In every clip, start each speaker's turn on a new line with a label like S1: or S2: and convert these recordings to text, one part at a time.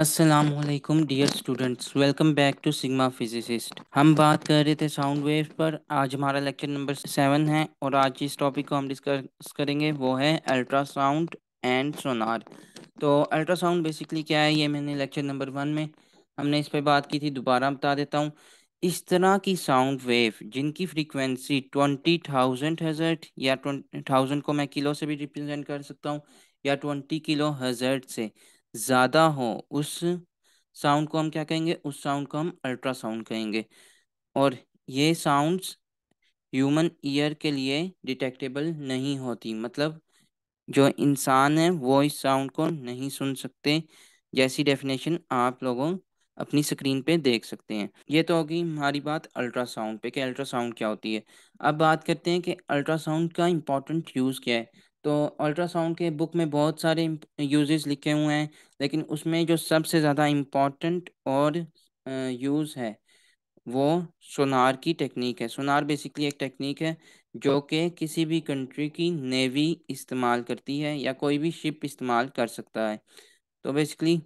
S1: Aslam dear students welcome back to Sigma physicist हम बात कर रहे थे साउंड वेव पर आज हमारा लेक्चर नंबर सेवन है और आज जिस टॉपिक को हम डिस्कस करेंगे वो है अल्ट्रासाउंड एंड सोनार तो अल्ट्रासाउंड बेसिकली क्या है ये मैंने लेक्चर नंबर वन में हमने इस पर बात की थी दोबारा बता देता हूँ इस तरह की साउंड वेव जिनकी फ्रिक्वेंसी ट्वेंटी थाउजेंड हजर्ट या ट्वेंटी को मैं किलो से भी रिप्रेजेंट कर सकता हूँ या ट्वेंटी किलो हजर्ट से ज़्यादा हो उस साउंड को हम क्या कहेंगे उस साउंड को हम अल्ट्रासाउंड कहेंगे और ये साउंड्स ह्यूमन ईयर के लिए डिटेक्टेबल नहीं होती मतलब जो इंसान है वो इस साउंड को नहीं सुन सकते जैसी डेफिनेशन आप लोगों अपनी स्क्रीन पे देख सकते हैं ये तो होगी हमारी बात अल्ट्रासाउंड पे कि अल्ट्रासाउंड क्या होती है अब बात करते हैं कि अल्ट्रासाउंड का इम्पोर्टेंट यूज़ क्या है तो अल्ट्रासाउंड के बुक में बहुत सारे यूजेस लिखे हुए हैं लेकिन उसमें जो सबसे ज़्यादा इम्पॉर्टेंट और यूज़ है वो सोनार की टेक्निक है सोनार बेसिकली एक टेक्निक है जो कि किसी भी कंट्री की नेवी इस्तेमाल करती है या कोई भी शिप इस्तेमाल कर सकता है तो बेसिकली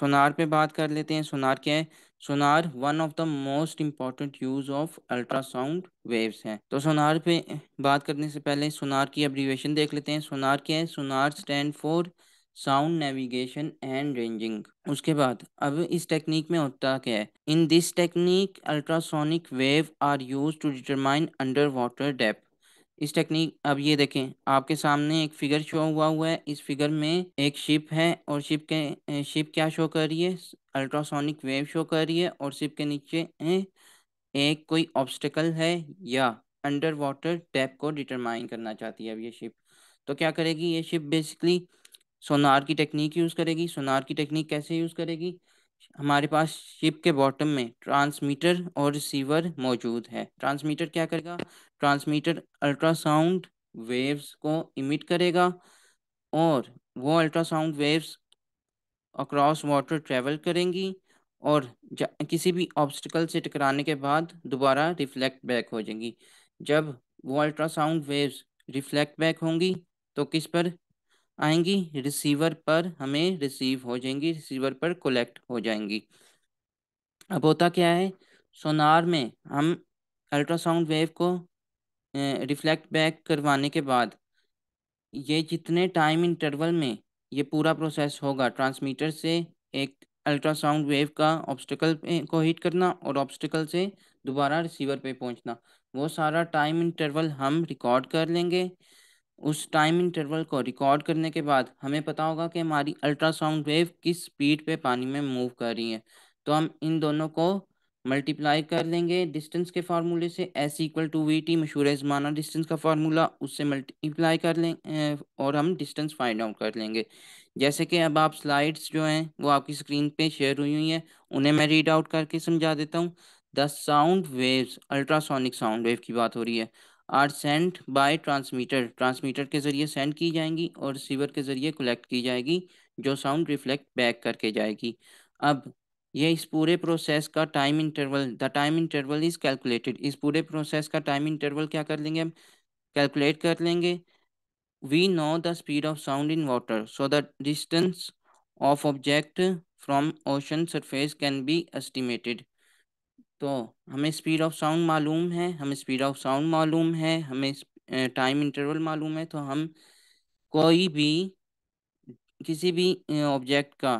S1: सोनार पे बात कर लेते हैं सोनार क्या है sonar one of the most important use of ultrasound waves है तो सोनार पे बात करने से पहले सोनार की एब्रीवेशन देख लेते हैं सोनार क्या है sonar stand for sound navigation and ranging उसके बाद अब इस टेक्निक में होता क्या है in this technique ultrasonic wave are use to determine under water depth इस टेक्निक अब ये देखें आपके सामने एक फिगर शो हुआ हुआ है इस फिगर में एक शिप है और शिप के शिप क्या शो कर रही है अल्ट्रासोनिक वेव शो कर रही है और शिप के नीचे एक कोई ऑब्स्टिकल है या अंडर वाटर टैप को डिटरमाइन करना चाहती है अब ये शिप तो क्या करेगी ये शिप बेसिकली सोनार की टेक्निक यूज़ करेगी सोनार की टेक्निक कैसे यूज़ करेगी हमारे पास शिप के बॉटम में ट्रांसमीटर और रिसीवर मौजूद है ट्रांसमीटर क्या करेगा ट्रांसमीटर अल्ट्रासाउंड वेव्स को इमिट करेगा और वो ultrasound waves across water travel करेंगी और किसी भी ऑब्स्टिकल से टकराने के बाद दोबारा रिफ्लेक्ट बैक हो जाएंगी जब वो अल्ट्रासाउंड वेव्स रिफ्लेक्ट बैक होंगी तो किस पर आएंगी रिसीवर पर हमें रिसीव हो जाएंगी रिसीवर पर कलेक्ट हो जाएंगी अब होता क्या है सोनार में हम अल्ट्रासाउंड वेव को रिफ्लेक्ट बैक करवाने के बाद ये जितने टाइम इंटरवल में ये पूरा प्रोसेस होगा ट्रांसमीटर से एक अल्ट्रासाउंड वेव का ऑब्स्टिकल को हीट करना और ऑब्स्टिकल से दोबारा रिसीवर पे पहुंचना वो सारा टाइम इंटरवल हम रिकॉर्ड कर लेंगे उस टाइम इंटरवल को रिकॉर्ड करने के बाद हमें पता होगा कि हमारी अल्ट्रासाउंड वेव किस स्पीड पे पानी में मूव कर रही है तो हम इन दोनों को मल्टीप्लाई कर देंगे डिस्टेंस के फार्मूले से S equal to V T मशहूर है जमाना डिस्टेंस का फार्मूला उससे मल्टीप्लाई कर लें और हम डिस्टेंस फाइंड आउट कर लेंगे जैसे कि अब आप स्लाइड्स जो हैं वो आपकी स्क्रीन पे शेयर हुई हुई हैं उन्हें मैं रीड आउट करके समझा देता हूँ the sound waves ultrasonic sound wave की बात हो रही है are sent by transmitter transmitter के ज़रिए सेंड की जाएंगी और रिसीवर के ज़रिए कलेक्ट की जाएगी जो साउंड रिफ्लेक्ट बैक करके जाएगी अब ये इस पूरे प्रोसेस का time interval the time interval is calculated इस पूरे प्रोसेस का टाइम इंटरवल क्या कर लेंगे हम कैलकुलेट कर लेंगे we know the speed of sound in water so the distance of object from ocean surface can be estimated तो हमें स्पीड ऑफ साउंड मालूम है हमें स्पीड ऑफ साउंड मालूम है हमें टाइम इंटरवल मालूम है तो हम कोई भी किसी भी ऑब्जेक्ट का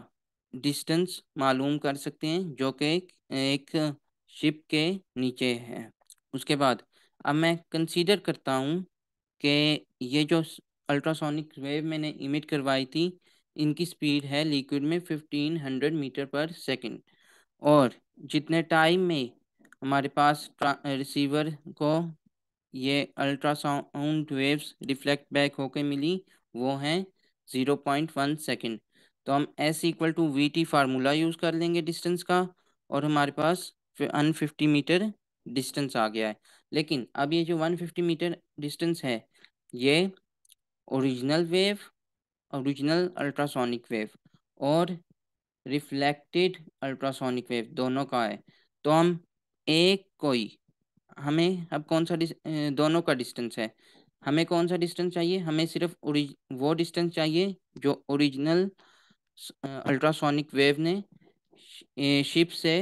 S1: डिस्टेंस मालूम कर सकते हैं जो कि एक शिप के नीचे है उसके बाद अब मैं कंसीडर करता हूँ कि ये जो अल्ट्रासोनिक वेव मैंने इमिट करवाई थी इनकी स्पीड है लिक्विड में fifteen hundred metre per second और जितने टाइम में हमारे पास रिसीवर को ये अल्ट्रासाउंड वेव्स रिफ्लेक्ट बैक होके मिली वो हैं ज़ीरो पॉइंट वन सेकेंड तो हम S equal to V T formula use कर लेंगे डिस्टेंस का और हमारे पास वन फिफ्टी मीटर डिस्टेंस आ गया है लेकिन अब ये जो वन फिफ्टी मीटर डिस्टेंस है ये original wave original ultrasonic wave और रिफ्लेक्टेड अल्ट्रासोनिक वेव दोनों का है तो हम एक कोई हमें अब कौन सा दोनों का डिस्टेंस है हमें कौन सा डिस्टेंस चाहिए हमें सिर्फ वो डिस्टेंस चाहिए जो ओरिजिनल अल्ट्रासोनिक वेव ने शिप से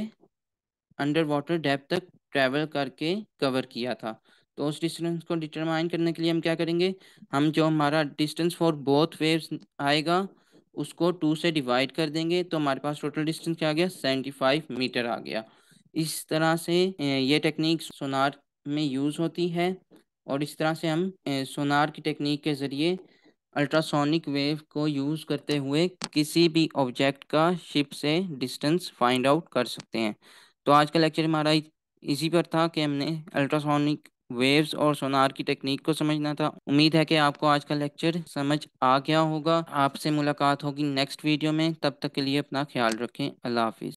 S1: अंडर वाटर डेप तक ट्रैवल करके कवर किया था तो उस डिस्टेंस को डिटरमाइन करने के लिए हम क्या करेंगे हम जो हमारा डिस्टेंस फॉर बोथ वेव्स आएगा उसको टू से डिवाइड कर देंगे तो हमारे पास टोटल डिस्टेंस क्या आ गया सेवेंटी फाइव मीटर आ गया इस तरह से ये टेक्निक सोनार में यूज़ होती है और इस तरह से हम सोनार की टेक्निक के ज़रिए अल्ट्रासोनिक वेव को यूज़ करते हुए किसी भी ऑब्जेक्ट का शिप से डिस्टेंस फाइंड आउट कर सकते हैं तो आज का लेक्चर हमारा इसी पर था कि हमने अल्ट्रासोनिक वेव्स और सोनार की टेक्निक को समझना था उम्मीद है कि आपको आज का लेक्चर समझ आ गया होगा आपसे मुलाकात होगी नेक्स्ट वीडियो में तब तक के लिए अपना ख्याल रखें अल्लाह हाफिज़